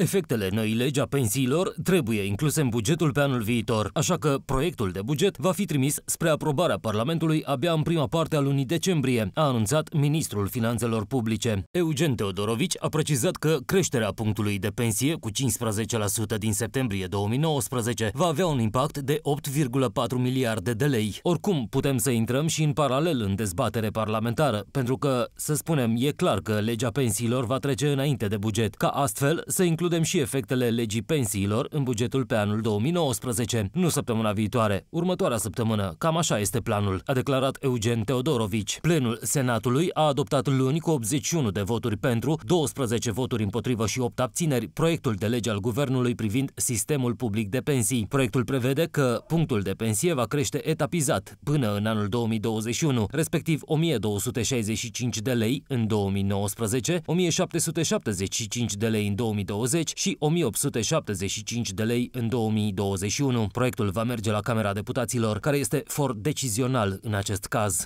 Efectele noii legi a pensiilor trebuie incluse în bugetul pe anul viitor, așa că proiectul de buget va fi trimis spre aprobarea Parlamentului abia în prima parte a lunii decembrie, a anunțat ministrul Finanțelor Publice. Eugen Teodorovici a precizat că creșterea punctului de pensie cu 15% din septembrie 2019 va avea un impact de 8,4 miliarde de lei. Oricum, putem să intrăm și în paralel în dezbatere parlamentară, pentru că, să spunem, e clar că legea pensiilor va trece înainte de buget, ca astfel să includă includem și efectele legii pensiilor în bugetul pe anul 2019, nu săptămâna viitoare, următoarea săptămână. Cam așa este planul, a declarat Eugen Teodorovici. Plenul Senatului a adoptat luni cu 81 de voturi pentru, 12 voturi împotrivă și 8 abțineri, proiectul de lege al guvernului privind sistemul public de pensii. Proiectul prevede că punctul de pensie va crește etapizat până în anul 2021, respectiv 1265 de lei în 2019, 1775 de lei în 2020, 1840 și 1875 de lei în 2021. Proiectul va merge la Camera Deputaților, care este for decizional în acest caz.